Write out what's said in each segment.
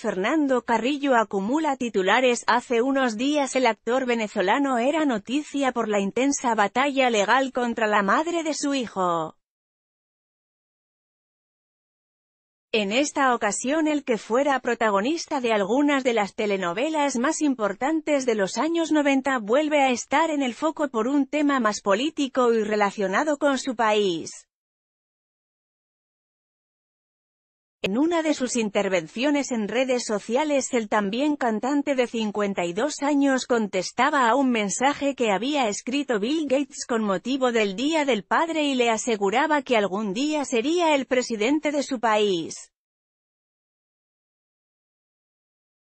Fernando Carrillo acumula titulares. Hace unos días el actor venezolano era noticia por la intensa batalla legal contra la madre de su hijo. En esta ocasión el que fuera protagonista de algunas de las telenovelas más importantes de los años 90 vuelve a estar en el foco por un tema más político y relacionado con su país. En una de sus intervenciones en redes sociales el también cantante de 52 años contestaba a un mensaje que había escrito Bill Gates con motivo del Día del Padre y le aseguraba que algún día sería el presidente de su país.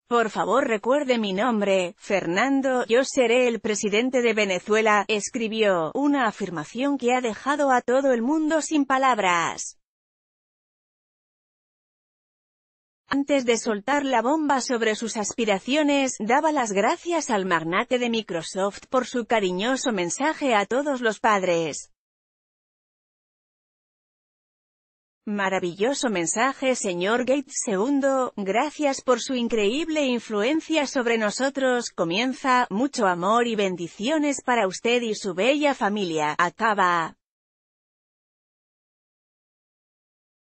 Por favor recuerde mi nombre, Fernando, yo seré el presidente de Venezuela, escribió, una afirmación que ha dejado a todo el mundo sin palabras. Antes de soltar la bomba sobre sus aspiraciones, daba las gracias al magnate de Microsoft por su cariñoso mensaje a todos los padres. Maravilloso mensaje señor Gates II, gracias por su increíble influencia sobre nosotros, comienza, mucho amor y bendiciones para usted y su bella familia, acaba.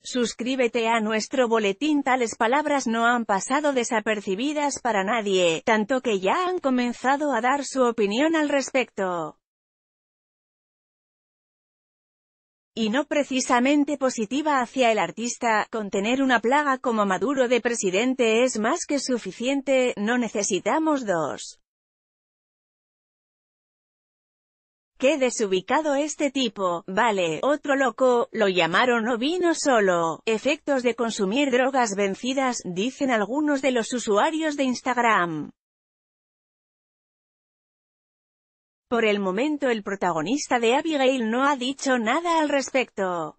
Suscríbete a nuestro boletín tales palabras no han pasado desapercibidas para nadie, tanto que ya han comenzado a dar su opinión al respecto. Y no precisamente positiva hacia el artista, con tener una plaga como Maduro de presidente es más que suficiente, no necesitamos dos. qué desubicado este tipo, vale, otro loco, lo llamaron o vino solo. Efectos de consumir drogas vencidas, dicen algunos de los usuarios de Instagram. Por el momento el protagonista de Abigail no ha dicho nada al respecto.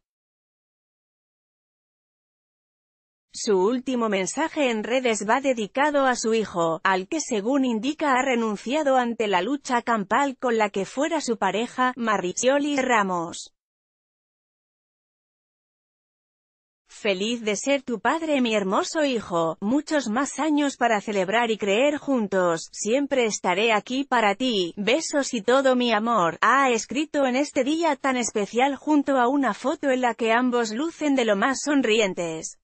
Su último mensaje en redes va dedicado a su hijo, al que según indica ha renunciado ante la lucha campal con la que fuera su pareja, Maricioli Ramos. Feliz de ser tu padre mi hermoso hijo, muchos más años para celebrar y creer juntos, siempre estaré aquí para ti, besos y todo mi amor, ha escrito en este día tan especial junto a una foto en la que ambos lucen de lo más sonrientes.